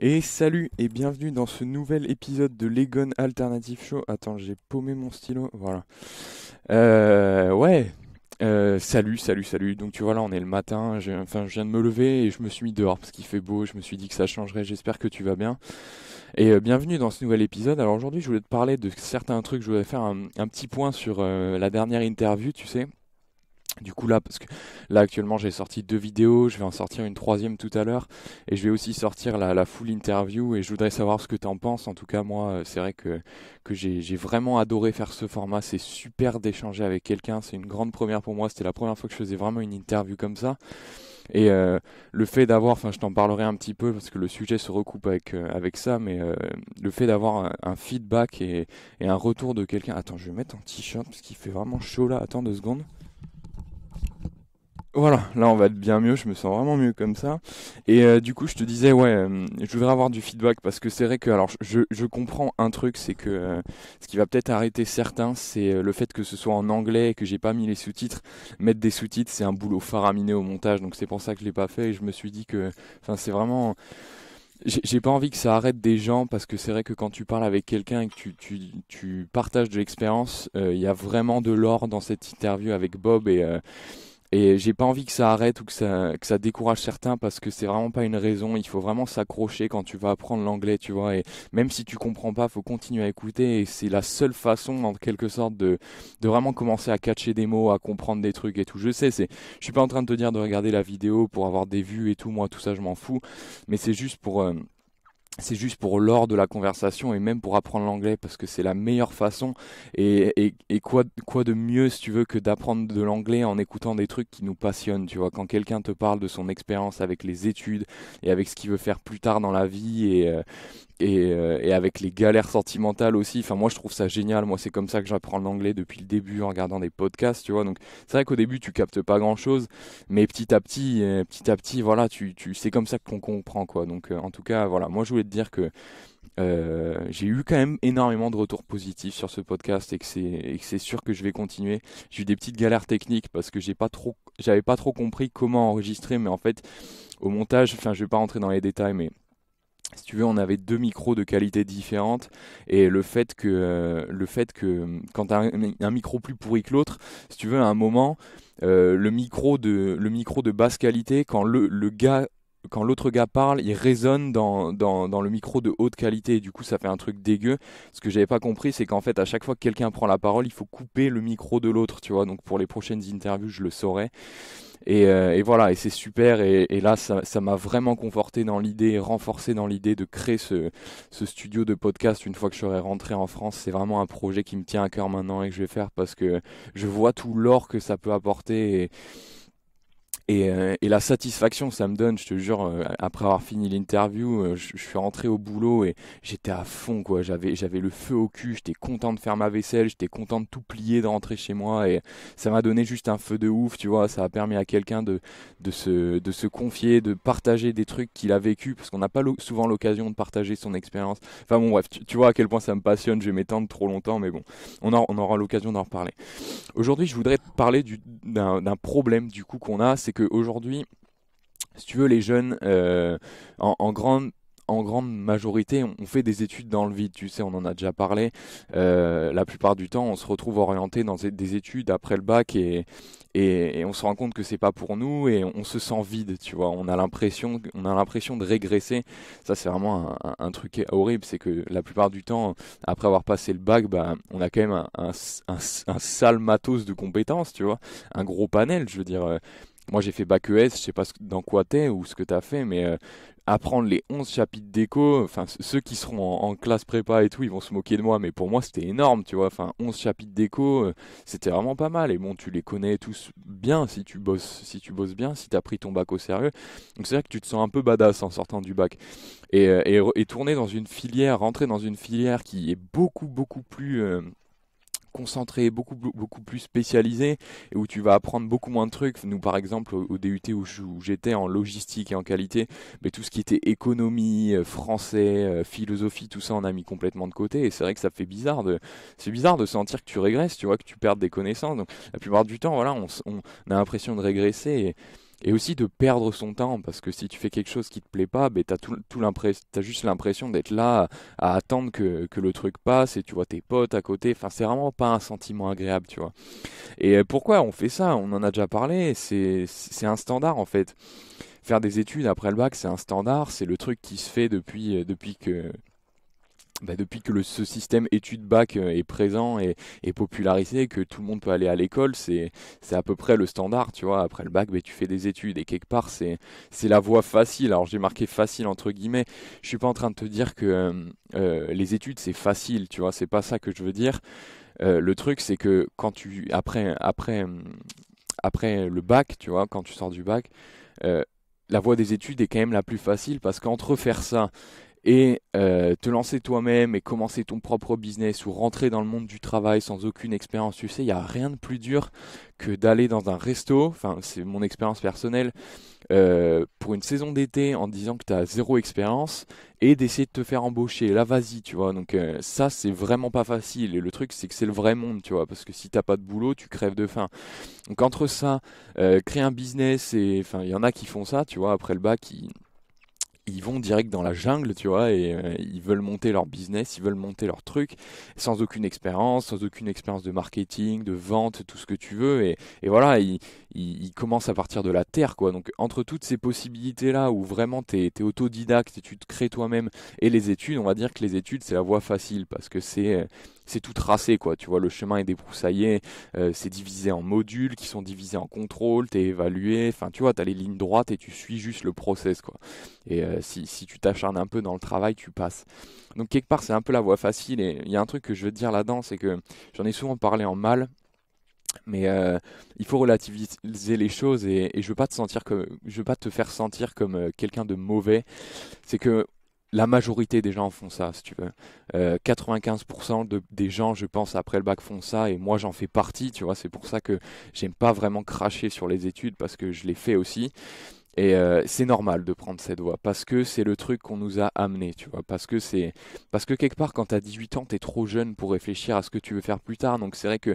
Et salut et bienvenue dans ce nouvel épisode de l'Egon Alternative Show. Attends, j'ai paumé mon stylo, voilà. Euh, ouais, euh, salut, salut, salut. Donc tu vois là, on est le matin. Enfin, je viens de me lever et je me suis mis dehors parce qu'il fait beau. Je me suis dit que ça changerait. J'espère que tu vas bien. Et euh, bienvenue dans ce nouvel épisode. Alors aujourd'hui, je voulais te parler de certains trucs. Je voulais faire un, petit point sur euh, la dernière interview, tu sais. Du coup là, parce que là actuellement j'ai sorti deux vidéos, je vais en sortir une troisième tout à l'heure, et je vais aussi sortir la, full interview, et je voudrais savoir ce que tu en penses. En tout cas moi, euh, c'est vrai que, j'ai vraiment adoré faire ce format, c'est super d'échanger avec quelqu'un, c'est une grande première pour moi, c'était la première fois que je faisais vraiment une interview comme ça. Et euh, le fait d'avoir, enfin je t'en parlerai un petit peu parce que le sujet se recoupe avec, euh, avec ça, mais le fait d'avoir un, feedback et, et un retour de quelqu'un. Attends, je vais mettre un t-shirt parce qu'il fait vraiment chaud là, attends deux secondes. Voilà, là on va être bien mieux, je me sens vraiment mieux comme ça. Et euh, du coup, je te disais, ouais, euh, je voudrais avoir du feedback parce que c'est vrai que, alors, je, comprends un truc, c'est que euh, ce qui va peut-être arrêter certains, c'est le fait que ce soit en anglais et que j'ai pas mis les sous-titres. Mettre des sous-titres, c'est un boulot faraminé au montage, donc c'est pour ça que je l'ai pas fait et je me suis dit que, enfin, c'est vraiment. J'ai pas envie que ça arrête des gens parce que c'est vrai que quand tu parles avec quelqu'un et que tu, tu, tu partages de l'expérience, il y a vraiment de l'or dans cette interview avec Bob et et j'ai pas envie que ça arrête ou que ça, que ça décourage certains parce que c'est vraiment pas une raison. Il faut vraiment s'accrocher quand tu vas apprendre l'anglais, tu vois. Et même si tu comprends pas, faut continuer à écouter. Et c'est la seule façon, en quelque sorte, de, de vraiment commencer à catcher des mots, à comprendre des trucs et tout. Je sais, c'est, je suis pas en train de te dire de regarder la vidéo pour avoir des vues et tout. Moi, tout ça, je m'en fous. Mais c'est juste pour, euh, c'est juste pour l'or de la conversation et même pour apprendre l'anglais parce que c'est la meilleure façon et, et, et, quoi, quoi de mieux si tu veux que d'apprendre de l'anglais en écoutant des trucs qui nous passionnent tu vois quand quelqu'un te parle de son expérience avec les études et avec ce qu'il veut faire plus tard dans la vie et, euh, euh, et, avec les galères sentimentales aussi. Enfin, moi, je trouve ça génial. Moi, c'est comme ça que j'apprends l'anglais depuis le début en regardant des podcasts, tu vois. Donc, c'est vrai qu'au début, tu captes pas grand chose, mais petit à petit, euh, petit à petit, voilà, tu, tu, c'est comme ça qu'on comprend, quoi. Donc, euh, en tout cas, voilà, moi, je voulais te dire que j'ai eu quand même énormément de retours positifs sur ce podcast et que c'est sûr que je vais continuer. J'ai eu des petites galères techniques parce que j'ai pas trop j'avais pas trop compris comment enregistrer mais en fait au montage, enfin je vais pas rentrer dans les détails mais si tu veux, on avait deux micros de qualité différente et le fait que, euh, le fait que euh, quand tu as un, micro plus pourri que l'autre, si tu veux, à un moment, euh, le, micro de, le micro de basse qualité, quand le, gars quand l'autre gars parle, il résonne dans, le micro de haute qualité et du coup ça fait un truc dégueu. Ce que j'avais pas compris, c'est qu'en fait à chaque fois que quelqu'un prend la parole, il faut couper le micro de l'autre, tu vois. Donc pour les prochaines interviews, je le saurai. Euh, et, voilà, et c'est super. Et, là, ça m'a vraiment conforté dans l'idée, renforcé dans l'idée de créer ce, ce, studio de podcast une fois que je serai rentré en France. C'est vraiment un projet qui me tient à cœur maintenant et que je vais faire parce que je vois tout l'or que ça peut apporter. Et, et, euh, et, la satisfaction ça me donne, je te jure, euh, après avoir fini l'interview, euh, je, suis rentré au boulot et j'étais à fond, quoi. J'avais, j'avais le feu au cul, j'étais content de faire ma vaisselle, j'étais content de tout plier, de rentrer chez moi et ça m'a donné juste un feu de ouf, tu vois. Ça a permis à quelqu'un de, de, se, de se confier, de partager des trucs qu'il a vécu parce qu'on n'a pas souvent l'occasion de partager son expérience. Enfin bon, bref, tu, vois à quel point ça me passionne, je vais m'étendre trop longtemps, mais bon, on, on aura l'occasion d'en reparler. Aujourd'hui, je voudrais te parler du, d'un, d'un problème du coup qu'on a, c'est Aujourd'hui, si tu veux, les jeunes, euh, en, grande en grande majorité, on fait des études dans le vide. Tu sais, on en a déjà parlé. Euh, la plupart du temps, on se retrouve orienté dans des études après le bac et, et, on se rend compte que c'est pas pour nous et on se sent vide. Tu vois, on a l'impression, a l'impression de régresser. Ça, c'est vraiment un, truc horrible. C'est que la plupart du temps, après avoir passé le bac, bah, on a quand même un, un, un, sale matos de compétences. Tu vois, un gros panel. Je veux dire euh, moi, j'ai fait bac ES, je sais pas dans quoi t'es ou ce que t'as fait, mais euh, apprendre les 11 chapitres d'éco, enfin, ceux qui seront en, classe prépa et tout, ils vont se moquer de moi, mais pour moi, c'était énorme, tu vois. Enfin, 11 chapitres d'éco, euh, c'était vraiment pas mal. Et bon, tu les connais tous bien si tu bosses, si tu bosses bien, si t'as pris ton bac au sérieux. Donc, c'est vrai que tu te sens un peu badass en sortant du bac. et euh, tourner dans une filière, rentrer dans une filière qui est beaucoup, beaucoup plus concentré, beaucoup, beaucoup plus spécialisé et où tu vas apprendre beaucoup moins de trucs. Nous, par exemple, au, DUT où j'étais en logistique et en qualité, mais tout ce qui était économie, euh, français, euh, philosophie, tout ça, on a mis complètement de côté. Et c'est vrai que ça fait bizarre de, c'est bizarre de sentir que tu régresses, tu vois, que tu perds des connaissances. Donc, la plupart du temps, voilà, on, a l'impression de régresser et aussi de perdre son temps parce que si tu fais quelque chose qui te plaît pas ben t'as tout, t'as juste l'impression d'être là à, attendre que, le truc passe et tu vois tes potes à côté enfin c'est vraiment pas un sentiment agréable tu vois et euh, pourquoi on fait ça on en a déjà parlé c'est c'est un standard en fait faire des études après le bac c'est un standard c'est le truc qui se fait depuis euh, depuis que bah depuis que le, ce système études-bac euh, est présent et, est popularisé, que tout le monde peut aller à l'école, c'est c'est à peu près le standard, tu vois. Après le bac, bah, tu fais des études et quelque part, c'est la voie facile. Alors j'ai marqué facile entre guillemets. Je suis pas en train de te dire que euh, euh, les études c'est facile, tu vois. C'est pas ça que je veux dire. le truc, c'est que quand tu après après après le bac, tu vois, quand tu sors du bac. la voie des études est quand même la plus facile parce qu'entre faire ça et euh, te lancer toi-même et commencer ton propre business ou rentrer dans le monde du travail sans aucune expérience, tu sais, il n'y a rien de plus dur que d'aller dans un resto, enfin c'est mon expérience personnelle, euh, pour une saison d'été en disant que tu as zéro expérience et d'essayer de te faire embaucher. Là, vas-y, tu vois. Donc euh, ça, c'est vraiment pas facile. Et le truc, c'est que c'est le vrai monde, tu vois. Parce que si t'as pas de boulot, tu crèves de faim. Donc entre ça, créer un business et... Enfin, il y en a qui font ça, tu vois, après le bac, qui ils vont direct dans la jungle, tu vois, et euh, ils veulent monter leur business, ils veulent monter leur truc, sans aucune expérience, sans aucune expérience de marketing, de vente, tout ce que tu veux, et, voilà, ils, commencent à partir de la terre, quoi. Donc entre toutes ces possibilités-là, où vraiment tu es, autodidacte et tu te crées toi-même, et les études, on va dire que les études, c'est la voie facile, parce que c'est euh, c'est tout tracé, quoi. Tu vois, le chemin est débroussaillé, euh, c'est divisé en modules qui sont divisés en contrôles, t'es évalué, enfin, tu vois, tu as les lignes droites et tu suis juste le process, quoi. Et euh, si, tu t'acharnes un peu dans le travail, tu passes. Donc, quelque part, c'est un peu la voie facile. Et il y a un truc que je veux te dire là-dedans, c'est que j'en ai souvent parlé en mal. Mais euh, il faut relativiser les choses et, je veux je veux pas te faire sentir comme quelqu'un de mauvais. C'est que la majorité des gens font ça, si tu veux. 95% euh, des gens, je pense, après le bac font ça, et moi j'en fais partie, tu vois. C'est pour ça que j'aime pas vraiment cracher sur les études, parce que je les fais aussi. Et euh, c'est normal de prendre cette voie, parce que c'est le truc qu'on nous a amené, tu vois. Parce que c'est, parce que quelque part, quand t'as 18 ans, t'es trop jeune pour réfléchir à ce que tu veux faire plus tard. Donc c'est vrai que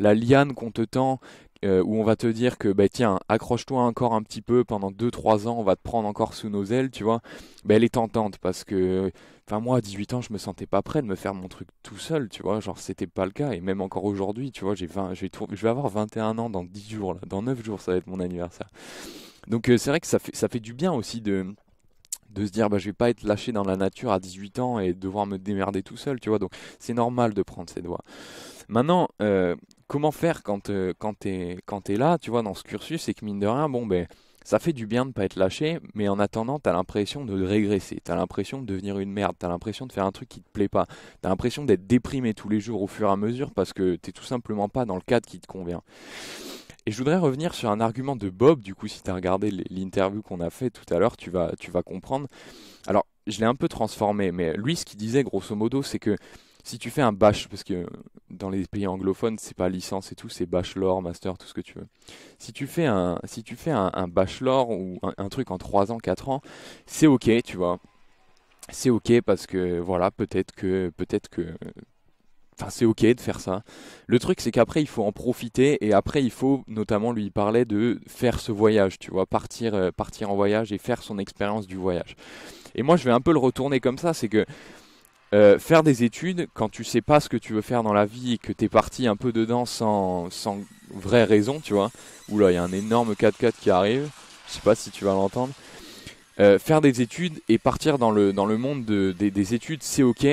la liane qu'on te tend, euh, où on va te dire que bah, tiens, accroche-toi encore un petit peu pendant 2-3 ans, on va te prendre encore sous nos ailes, tu vois, bah, elle est tentante parce que enfin moi à 18 ans, je me sentais pas prêt de me faire mon truc tout seul, tu vois, genre c'était pas le cas et même encore aujourd'hui, tu vois, j'ai je vais avoir 21 ans dans 10 jours là, dans 9 jours ça va être mon anniversaire. Donc euh, c'est vrai que ça fait ça fait du bien aussi de de se dire bah je vais pas être lâché dans la nature à 18 ans et devoir me démerder tout seul tu vois donc c'est normal de prendre ses doigts maintenant euh, comment faire quand, euh, quand tu es, là, tu vois, dans ce cursus, c'est que mine de rien, bon, ben, ça fait du bien de ne pas être lâché, mais en attendant, tu as l'impression de régresser, tu as l'impression de devenir une merde, tu as l'impression de faire un truc qui te plaît pas, tu as l'impression d'être déprimé tous les jours au fur et à mesure parce que tu tout simplement pas dans le cadre qui te convient. Et je voudrais revenir sur un argument de Bob, du coup, si tu as regardé l'interview qu'on a fait tout à l'heure, tu vas, tu vas comprendre. Alors, je l'ai un peu transformé, mais lui, ce qu'il disait grosso modo, c'est que si tu fais un bachelor, parce que dans les pays anglophones, c'est pas licence et tout, c'est bachelor, master, tout ce que tu veux. Si tu fais un, si tu fais un, bachelor ou un, truc en 3 ans, 4 ans, c'est ok, tu vois. C'est ok parce que voilà, peut-être que, peut-être que, enfin c'est ok de faire ça. Le truc c'est qu'après il faut en profiter et après il faut notamment lui parler de faire ce voyage, tu vois, partir, euh, partir en voyage et faire son expérience du voyage. Et moi je vais un peu le retourner comme ça, c'est que euh, faire des études quand tu sais pas ce que tu veux faire dans la vie et que t'es parti un peu dedans sans, sans vraie raison, tu vois. Oula, il y a un énorme 4x4 qui arrive. Je sais pas si tu vas l'entendre. Euh, faire des études et partir dans le, dans le monde des, des études, c'est ok,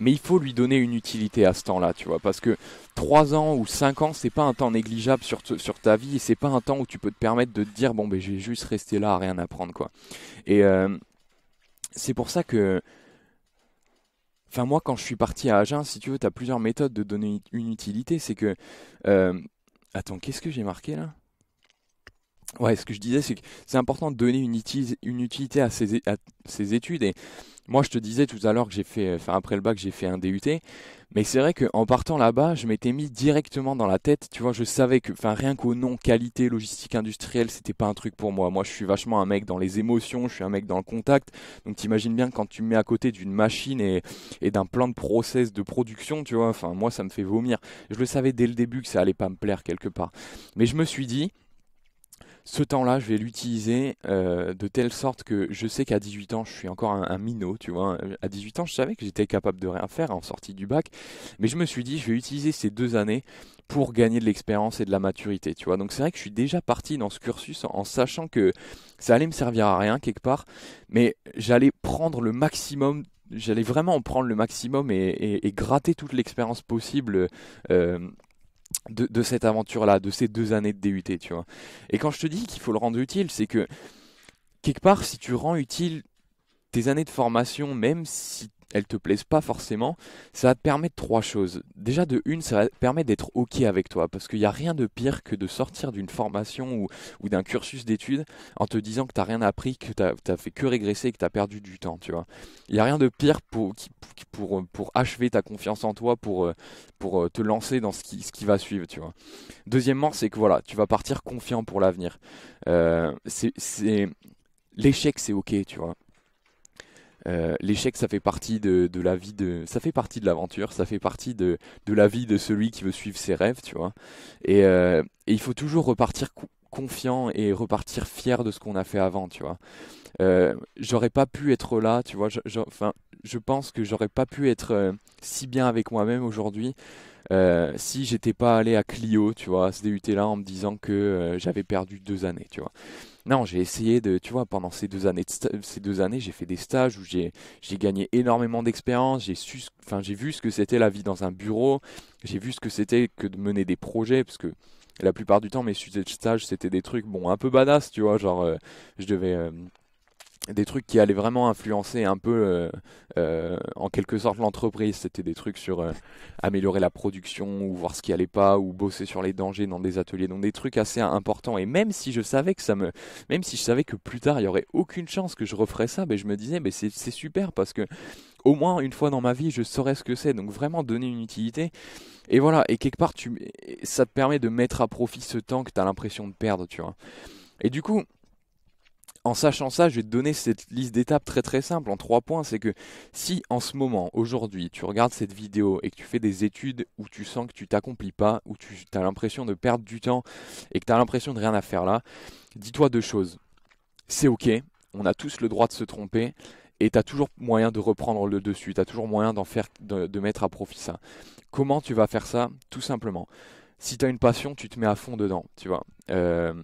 mais il faut lui donner une utilité à ce temps-là, tu vois, parce que 3 ans ou 5 ans, c'est pas un temps négligeable sur, sur ta vie, et c'est pas un temps où tu peux te permettre de te dire, bon, ben, j'ai juste resté là à rien apprendre, quoi. Et euh, c'est pour ça que Enfin, moi, quand je suis parti à Agen, si tu veux, tu as plusieurs méthodes de donner une utilité. C'est que. Euh, attends, qu'est-ce que j'ai marqué là Ouais, ce que je disais, c'est que c'est important de donner une, utilité à ces, à études. Et moi, je te disais tout à l'heure que j'ai fait, euh, enfin après le bac, j'ai fait un DUT. Mais c'est vrai qu'en partant là-bas, je m'étais mis directement dans la tête. Tu vois, je savais que, enfin, rien qu'au nom qualité, logistique industrielle, c'était pas un truc pour moi. Moi, je suis vachement un mec dans les émotions, je suis un mec dans le contact. Donc, t'imagines bien quand tu me mets à côté d'une machine et, et d'un plan de process de production, tu vois. Enfin, moi, ça me fait vomir. Je le savais dès le début que ça allait pas me plaire quelque part. Mais je me suis dit, ce temps-là, je vais l'utiliser euh, de telle sorte que je sais qu'à 18 ans, je suis encore un, minot, tu vois. À 18 ans, je savais que j'étais capable de rien faire en sortie du bac, mais je me suis dit, je vais utiliser ces deux années pour gagner de l'expérience et de la maturité, tu vois. Donc c'est vrai que je suis déjà parti dans ce cursus en, sachant que ça allait me servir à rien quelque part, mais j'allais prendre le maximum j'allais vraiment en prendre le maximum et, gratter toute l'expérience possible euh, de, cette aventure-là, de ces deux années de DUT, tu vois. Et quand je te dis qu'il faut le rendre utile, c'est que quelque part, si tu rends utile tes années de formation, même si elles te plaisent pas forcément, ça va te permettre trois choses. Déjà de une, ça va te permettre d'être ok avec toi, parce qu'il n'y a rien de pire que de sortir d'une formation ou, d'un cursus d'études en te disant que tu n'as rien appris, que tu as fait que régresser, et que tu as perdu du temps, tu vois. Il n'y a rien de pire pour, pour, euh, pour, achever ta confiance en toi, pour, euh, pour euh, te lancer dans ce qui, ce qui va suivre, tu vois. Deuxièmement, c'est que voilà, tu vas partir confiant pour l'avenir. c'est l'échec c'est ok tu vois euh, l'échec, ça fait partie de, la vie de, ça fait partie de l'aventure, ça fait partie de, de, la vie de celui qui veut suivre ses rêves, tu vois. Et, euh, il faut toujours repartir confiant et repartir fier de ce qu'on a fait avant, tu vois. Euh, j'aurais pas pu être là, tu vois. Enfin, je pense que j'aurais pas pu être euh, si bien avec moi-même aujourd'hui euh, si j'étais pas allé à Clio, tu vois, à ce DUT-là, en me disant que euh, j'avais perdu deux années, tu vois. Non, j'ai essayé de, tu vois, pendant ces deux années, ces deux années, j'ai fait des stages où j'ai, gagné énormément d'expérience, j'ai su, enfin, j'ai vu ce que c'était la vie dans un bureau, j'ai vu ce que c'était que de mener des projets, parce que la plupart du temps, mes sujets de stage, c'était des trucs, bon, un peu badass, tu vois, genre, je devais des trucs qui allaient vraiment influencer un peu, euh, euh, en quelque sorte, l'entreprise. C'était des trucs sur euh, améliorer la production, ou voir ce qui allait pas, ou bosser sur les dangers dans des ateliers. Donc des trucs assez importants. Et même si je savais que ça me, même si je savais que plus tard il y aurait aucune chance que je referais ça, mais ben, je me disais, mais ben, c'est super parce que au moins une fois dans ma vie, je saurais ce que c'est. Donc vraiment donner une utilité. Et voilà. Et quelque part, tu, ça te permet de mettre à profit ce temps que tu as l'impression de perdre, tu vois. Et du coup en sachant ça, je vais te donner cette liste d'étapes très très simple en trois points. C'est que si en ce moment, aujourd'hui, tu regardes cette vidéo et que tu fais des études où tu sens que tu t'accomplis pas, où tu as l'impression de perdre du temps et que tu as l'impression de rien à faire là, dis-toi deux choses. C'est ok, on a tous le droit de se tromper et tu as toujours moyen de reprendre le dessus, tu as toujours moyen d'en faire, de, mettre à profit ça. Comment tu vas faire ça Tout simplement. Si tu as une passion, tu te mets à fond dedans, tu vois. Euh,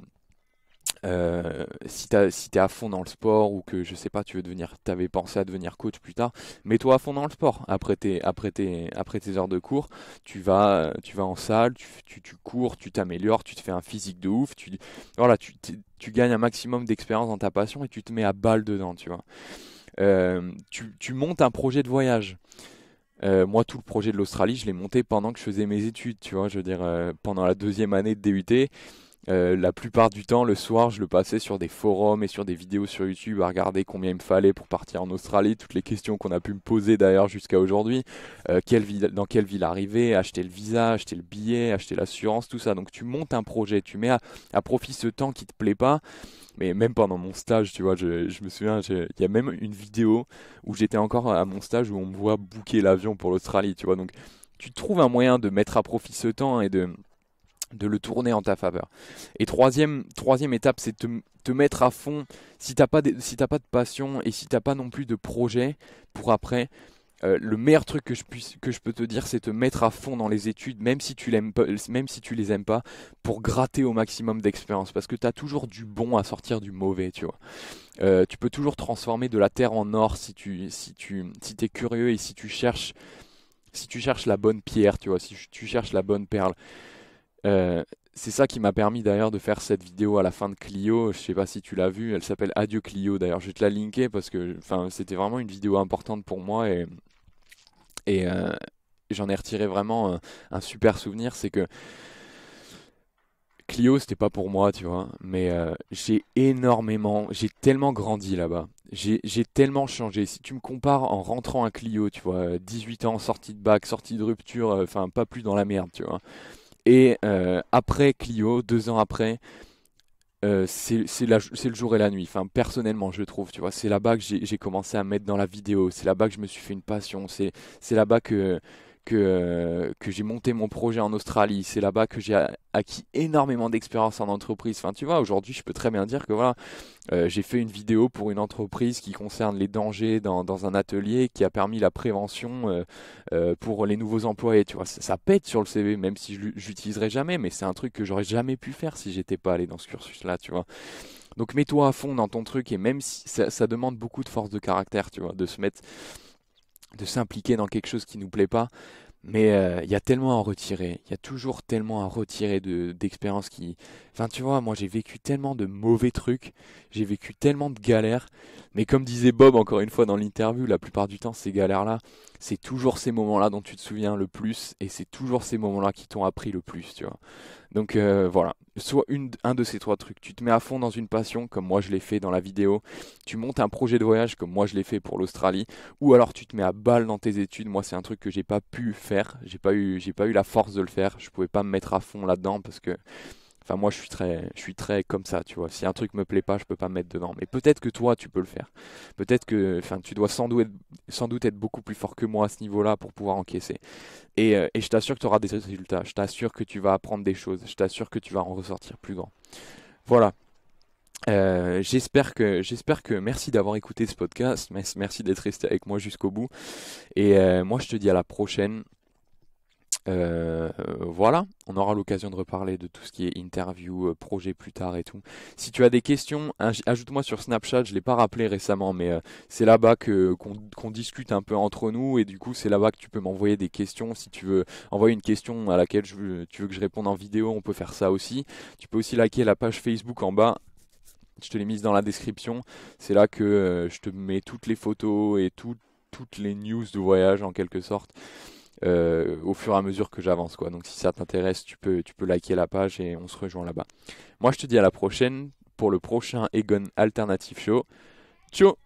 euh, si t'es à fond dans le sport ou que je sais pas tu veux devenir t'avais pensé à devenir coach plus tard mets-toi à fond dans le sport après tes heures de cours tu vas euh, tu vas en salle tu, cours tu t'améliores tu te fais un physique de ouf tu voilà tu, tu gagnes un maximum d'expérience dans ta passion et tu te mets à balle dedans tu vois euh, tu, montes un projet de voyage moi, tout le projet de l'Australie, je l'ai monté pendant que je faisais mes études, tu vois. Je veux dire, pendant la deuxième année de DUT, euh, la plupart du temps, le soir, je le passais sur des forums et sur des vidéos sur YouTube à regarder combien il me fallait pour partir en Australie, toutes les questions qu'on a pu me poser d'ailleurs jusqu'à aujourd'hui, euh, quelle ville, dans quelle ville arriver, acheter le visa, acheter le billet, acheter l'assurance, tout ça. Donc tu montes un projet, tu mets à, profit ce temps qui te plaît pas mais même pendant mon stage, tu vois, je, je me souviens, il y a même une vidéo où j'étais encore à mon stage où on me voit booker l'avion pour l'Australie, tu vois. Donc, tu trouves un moyen de mettre à profit ce temps et de, de le tourner en ta faveur. Et troisième, troisième étape, c'est te, te, mettre à fond. Si t'as pas, de, pas de passion et si t'as pas non plus de projet pour après, euh, le meilleur truc que je puisse, que je peux te dire, c'est te mettre à fond dans les études, même si tu ne si les aimes pas, pour gratter au maximum d'expérience, parce que tu as toujours du bon à sortir du mauvais, tu vois. Euh, tu peux toujours transformer de la terre en or si tu, si curieux et si tu cherches, si tu cherches la bonne pierre, tu vois, si tu cherches la bonne perle. Euh, c'est ça qui m'a permis d'ailleurs de faire cette vidéo à la fin de Clio. Je sais pas si tu l'as vue, elle s'appelle Adieu Clio. D'ailleurs, je vais te la linker parce que c'était vraiment une vidéo importante pour moi et, et euh, j'en ai retiré vraiment un, super souvenir. C'est que Clio, c'était pas pour moi, tu vois, mais euh, j'ai énormément, j'ai tellement grandi là-bas. J'ai tellement changé. Si tu me compares en rentrant à Clio, tu vois, 18 ans, sortie de bac, sortie de rupture, enfin, pas plus dans la merde, tu vois. Et euh, après Clio, deux ans après, euh, c'est le jour et la nuit. Enfin, personnellement, je trouve, tu vois, c'est là-bas que j'ai commencé à mettre dans la vidéo. C'est là-bas que je me suis fait une passion. C'est là-bas que euh, que, j'ai monté mon projet en Australie. C'est là-bas que j'ai acquis énormément d'expérience en entreprise. Enfin, tu vois, aujourd'hui, je peux très bien dire que voilà, euh, j'ai fait une vidéo pour une entreprise qui concerne les dangers dans, un atelier qui a permis la prévention euh, pour les nouveaux employés. Tu vois, ça, pète sur le CV, même si je l'utiliserai jamais, mais c'est un truc que j'aurais jamais pu faire si j'étais pas allé dans ce cursus-là, tu vois. Donc mets-toi à fond dans ton truc et même si ça, demande beaucoup de force de caractère, tu vois, de se mettre de s'impliquer dans quelque chose qui nous plaît pas. Mais euh, il y a tellement à en retirer. Il y a toujours tellement à retirer de, d'expériences qui. Enfin, tu vois, moi j'ai vécu tellement de mauvais trucs, j'ai vécu tellement de galères mais comme disait Bob encore une fois dans l'interview, la plupart du temps, ces galères-là, c'est toujours ces moments-là dont tu te souviens le plus et c'est toujours ces moments-là qui t'ont appris le plus, tu vois. Donc euh, voilà, soit un de ces trois trucs. Tu te mets à fond dans une passion, comme moi je l'ai fait dans la vidéo. Tu montes un projet de voyage, comme moi je l'ai fait pour l'Australie. Ou alors tu te mets à balle dans tes études. Moi, c'est un truc que j'ai pas pu faire. J'ai pas eu, j'ai pas eu la force de le faire. Je pouvais pas me mettre à fond là-dedans parce que Enfin, moi, je suis très, je suis très comme ça, tu vois. Si un truc me plaît pas, je peux pas me mettre dedans. Mais peut-être que toi, tu peux le faire. Peut-être que, enfin, tu dois sans doute, sans doute être beaucoup plus fort que moi à ce niveau-là pour pouvoir encaisser. Et, euh, je t'assure que tu auras des résultats. Je t'assure que tu vas apprendre des choses. Je t'assure que tu vas en ressortir plus grand. Voilà. Euh, j'espère que j'espère que merci d'avoir écouté ce podcast, merci d'être resté avec moi jusqu'au bout et euh, moi je te dis à la prochaine. Euh, voilà, on aura l'occasion de reparler de tout ce qui est interview, euh, projet plus tard et tout. Si tu as des questions, ajoute-moi sur Snapchat, je ne l'ai pas rappelé récemment, mais euh, c'est là-bas qu'on, discute un peu entre nous et du coup c'est là-bas que tu peux m'envoyer des questions. Si tu veux envoyer une question à laquelle tu veux que je réponde en vidéo, on peut faire ça aussi. Tu peux aussi liker la page Facebook en bas, je te l'ai mise dans la description. C'est là que je te mets toutes les photos et toutes les news de voyage en quelque sorte. Euh, au fur et à mesure que j'avance quoi. Donc si ça t'intéresse, tu peux tu peux liker la page et on se rejoint là-bas. Moi je te dis à la prochaine pour le prochain Egon Alternative Show. Ciao